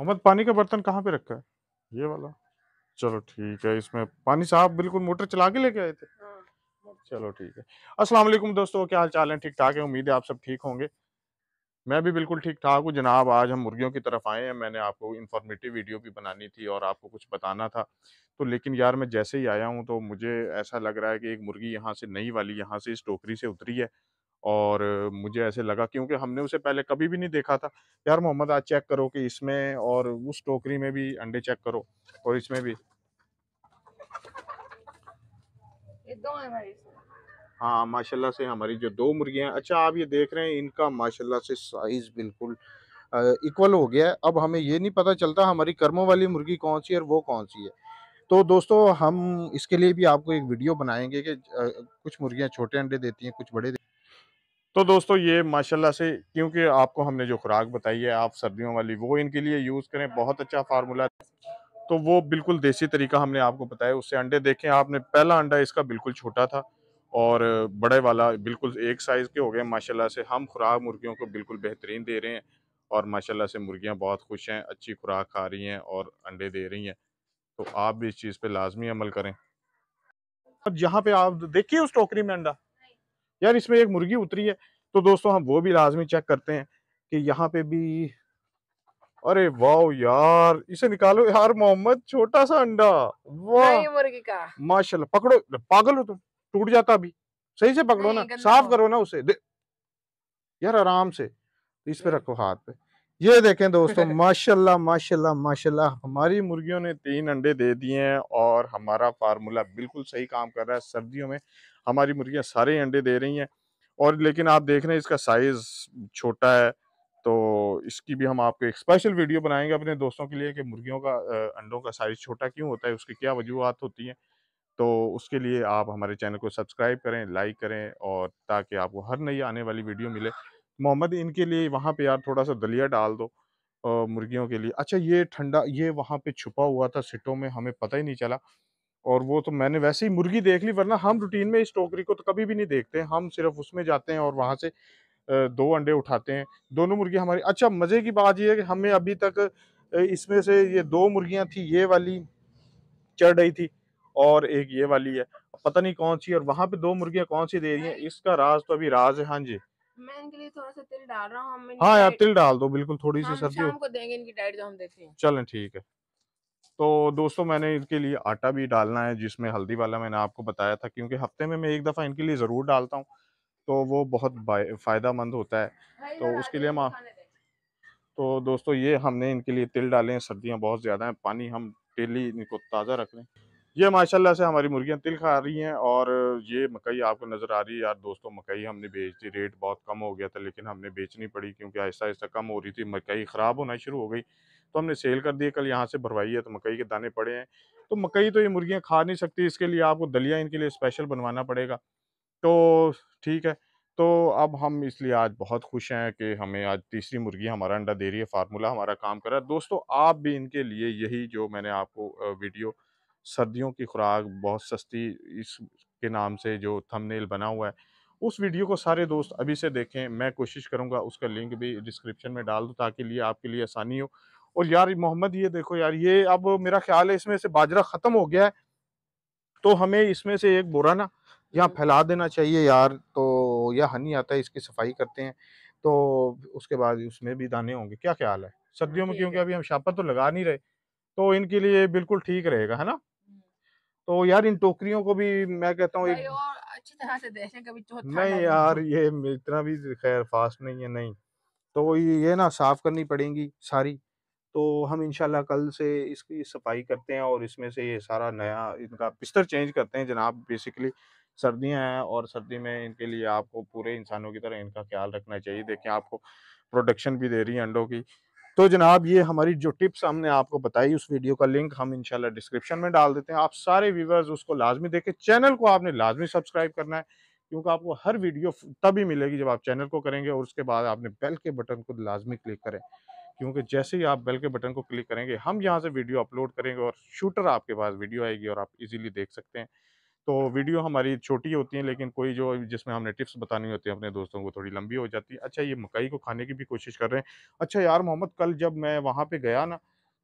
मोहम्मद पानी का बर्तन कहाँ पे रखा है ये वाला चलो ठीक है इसमें पानी साहब बिल्कुल मोटर चला के लेके आए थे हाँ, चलो ठीक है अस्सलाम वालेकुम दोस्तों क्या हाल चाल है ठीक ठाक है उम्मीद है आप सब ठीक होंगे मैं भी बिल्कुल ठीक ठाक हूँ जनाब आज हम मुर्गियों की तरफ आए हैं मैंने आपको इन्फॉर्मेटिव वीडियो भी बनानी थी और आपको कुछ बताना था तो लेकिन यार मैं जैसे ही आया हूँ तो मुझे ऐसा लग रहा है कि एक मुर्गी यहाँ से नई वाली यहाँ से इस टोकरी से उतरी है और मुझे ऐसे लगा क्योंकि हमने उसे पहले कभी भी नहीं देखा था यार मोहम्मद आज चेक करो कि इसमें और उस टोकरी में भी अंडे चेक करो और इसमें भी हाँ माशाल्लाह से हमारी जो दो मुर्गियाँ अच्छा आप ये देख रहे हैं इनका माशाल्लाह से साइज़ बिल्कुल इक्वल हो गया है अब हमें ये नहीं पता चलता हमारी कर्मों वाली मुर्गी कौन सी है और वो कौन सी है तो दोस्तों हम इसके लिए भी आपको एक वीडियो बनाएंगे कि कुछ मुर्गियां छोटे अंडे देती हैं कुछ बड़े तो दोस्तों ये माशाल्लाह से क्योंकि आपको हमने जो खुराक बताई है आप सर्दियों वाली वो इनके लिए यूज़ करें बहुत अच्छा फार्मूला तो वो बिल्कुल देसी तरीका हमने आपको बताया उससे अंडे देखें आपने पहला अंडा इसका बिल्कुल छोटा था और बड़े वाला बिल्कुल एक साइज़ के हो गए माशाल्लाह से हम खुराक मुर्गियों को बिल्कुल बेहतरीन दे रहे हैं और माशाल्लाह से मुर्गियां बहुत खुश हैं अच्छी खुराक खा रही हैं और अंडे दे रही हैं तो आप भी इस चीज़ पर लाजमी अमल करें अब यहाँ पे आप देखिए उस टोकरी में अंडा यार इसमें एक मुर्गी उतरी है तो दोस्तों हम वो भी लाजमी चेक करते हैं कि यहाँ पे भी अरे वाह यार इसे निकालो यार मोहम्मद छोटा सा अंडा वाह मुर्गी का माशाल्लाह पकड़ो पागल हो तुम टूट जाता अभी सही से पकड़ो ना साफ करो ना उसे यार आराम से इस पे रखो हाथ पे ये देखें दोस्तों माशाल्लाह माशाल्लाह माशाल्लाह हमारी मुर्गियों ने तीन अंडे दे दिए हैं और हमारा फार्मूला बिल्कुल सही काम कर रहा है सर्दियों में हमारी मुर्गियां सारे अंडे दे रही हैं और लेकिन आप देख रहे हैं इसका साइज़ छोटा है तो इसकी भी हम आपको एक स्पेशल वीडियो बनाएंगे अपने दोस्तों के लिए कि मुर्गियों का अंडों का साइज़ छोटा क्यों होता है उसकी क्या वजूहत होती हैं तो उसके लिए आप हमारे चैनल को सब्सक्राइब करें लाइक करें और ताकि आपको हर नई आने वाली वीडियो मिले मोहम्मद इनके लिए वहाँ पे यार थोड़ा सा दलिया डाल दो मुर्गियों के लिए अच्छा ये ठंडा ये वहाँ पे छुपा हुआ था सिटों में हमें पता ही नहीं चला और वो तो मैंने वैसे ही मुर्गी देख ली वरना हम रूटीन में इस टोकरी को तो कभी भी नहीं देखते हम सिर्फ उसमें जाते हैं और वहाँ से दो अंडे उठाते हैं दोनों मुर्गी हमारी अच्छा मज़े की बात यह है कि हमें अभी तक इसमें से ये दो मुर्गियाँ थी ये वाली चढ़ रही थी और एक ये वाली है पता नहीं कौन सी और वहाँ पे दो मुर्गियाँ कौन सी दे रही हैं इसका राज तो अभी राज है हाँ जी मैं इनके लिए थोड़ा सा तिल डाल रहा हूँ हाँ यार तिल डाल दो बिल्कुल थोड़ी सी सर्दी हमको देंगे इनकी डाइट जो हम देते हैं चलें ठीक है तो दोस्तों मैंने इनके लिए आटा भी डालना है जिसमें हल्दी वाला मैंने आपको बताया था क्योंकि हफ्ते में मैं एक दफ़ा इनके लिए ज़रूर डालता हूँ तो वो बहुत फ़ायदा मंद होता है तो उसके लिए हम तो दोस्तों ये हमने इनके लिए तिल डाले हैं सर्दियाँ बहुत ज़्यादा हैं पानी हम डेली इनको ताज़ा रख रहे हैं ये माशाल्लाह से हमारी मुर्गियाँ तिल खा रही हैं और ये मकई आपको नज़र आ रही है यार दोस्तों मकई हमने बेच दी रेट बहुत कम हो गया था लेकिन हमने बेचनी पड़ी क्योंकि ऐसा ऐसा कम हो रही थी मकई ख़राब होना शुरू हो गई तो हमने सेल कर दी कल यहाँ से भरवाई है तो मकई के दाने पड़े हैं तो मकई तो ये मुर्गियाँ खा नहीं सकती इसके लिए आपको दलिया इनके लिए स्पेशल बनवाना पड़ेगा तो ठीक है तो अब हम इसलिए आज बहुत खुश हैं कि हमें आज तीसरी मुर्गी हमारा अंडा दे रही है फार्मूला हमारा काम कर रहा है दोस्तों आप भी इनके लिए यही जो मैंने आपको वीडियो सर्दियों की खुराक बहुत सस्ती इस के नाम से जो थंबनेल बना हुआ है उस वीडियो को सारे दोस्त अभी से देखें मैं कोशिश करूंगा उसका लिंक भी डिस्क्रिप्शन में डाल दूँ ताकि लिए आपके लिए आसानी हो और यार मोहम्मद ये देखो यार ये अब मेरा ख्याल है इसमें से बाजरा ख़त्म हो गया है तो हमें इसमें से एक बोरा ना यहाँ फैला देना चाहिए यार तो यह हनी आता है इसकी सफाई करते हैं तो उसके बाद उसमें भी दाने होंगे क्या ख्याल है सर्दियों में क्योंकि अभी हम शापर तो लगा नहीं रहे तो इनके लिए बिल्कुल ठीक रहेगा है ना तो यार इन टोकरियों को भी मैं कहता हूँ एक अच्छी तरह से तो नहीं यार ये इतना भी खैर फास्ट नहीं है नहीं तो ये ना साफ़ करनी पड़ेगी सारी तो हम इनशाला कल से इसकी सफाई करते हैं और इसमें से ये सारा नया इनका बिस्तर चेंज करते हैं जनाब बेसिकली सर्दियां हैं और सर्दी में इनके लिए आपको पूरे इंसानों की तरह इनका ख्याल रखना चाहिए देखें आपको प्रोडक्शन भी दे रही है अंडों की तो जनाब ये हमारी जो टिप्स हमने आपको बताई उस वीडियो का लिंक हम इंशाल्लाह डिस्क्रिप्शन में डाल देते हैं आप सारे व्यूवर्स उसको लाजमी देखें चैनल को आपने लाजमी सब्सक्राइब करना है क्योंकि आपको हर वीडियो तभी मिलेगी जब आप चैनल को करेंगे और उसके बाद आपने बेल के बटन को लाजमी क्लिक करें क्योंकि जैसे ही आप बेल के बटन को क्लिक करेंगे हम यहाँ से वीडियो अपलोड करेंगे और शूटर आपके पास वीडियो आएगी और आप इजीली देख सकते हैं तो वीडियो हमारी छोटी होती है लेकिन कोई जो जिसमें हमने टिप्स बतानी होती है अपने दोस्तों को थोड़ी लंबी हो जाती है अच्छा ये मकई को खाने की भी कोशिश कर रहे हैं अच्छा यार मोहम्मद कल जब मैं वहाँ पर गया ना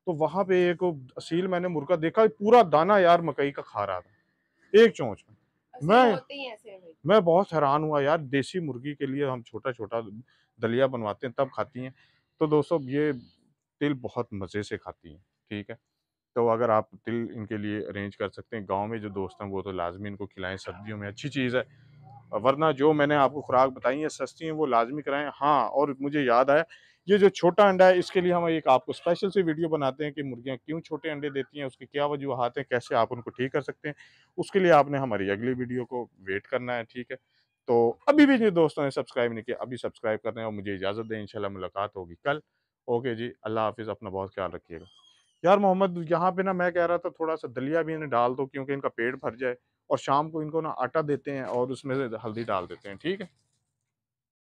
तो वहाँ पे एक असील मैंने मुर्गा देखा पूरा दाना यार मकई का खा रहा था एक चौंच में मैं मैं बहुत हैरान हुआ यार देसी मुर्गी के लिए हम छोटा छोटा दलिया बनवाते हैं तब खाती हैं तो दोस्तों ये तिल बहुत मज़े से खाती हैं ठीक है तो अगर आप तिल इनके लिए अरेंज कर सकते हैं गांव में जो दोस्त हैं वो तो लाजमी इनको खिलाएं सर्दियों में अच्छी चीज़ है वरना जो मैंने आपको खुराक बताई है सस्ती हैं वो लाजमी कराएं हाँ और मुझे याद आया ये जो छोटा अंडा है इसके लिए हम एक आपको स्पेशल से वीडियो बनाते हैं कि मुर्गियाँ क्यों छोटे अंडे देती हैं उसके क्या वजूहत हैं कैसे आप उनको ठीक कर सकते हैं उसके लिए आपने हमारी अगली वीडियो को वेट करना है ठीक है तो अभी भी जो दोस्तों ने सब्सक्राइब नहीं किया अभी सब्सक्राइब कर रहे हैं और मुझे इजाज़त दें इंशाल्लाह मुलाकात होगी कल ओके जी अल्लाह हाफिज़ अपना बहुत ख्याल रखिएगा यार मोहम्मद यहाँ पे ना मैं कह रहा था थोड़ा सा दलिया भी इन्हें डाल दो क्योंकि इनका पेट भर जाए और शाम को इनको ना आटा देते हैं और उसमें से हल्दी डाल देते हैं ठीक है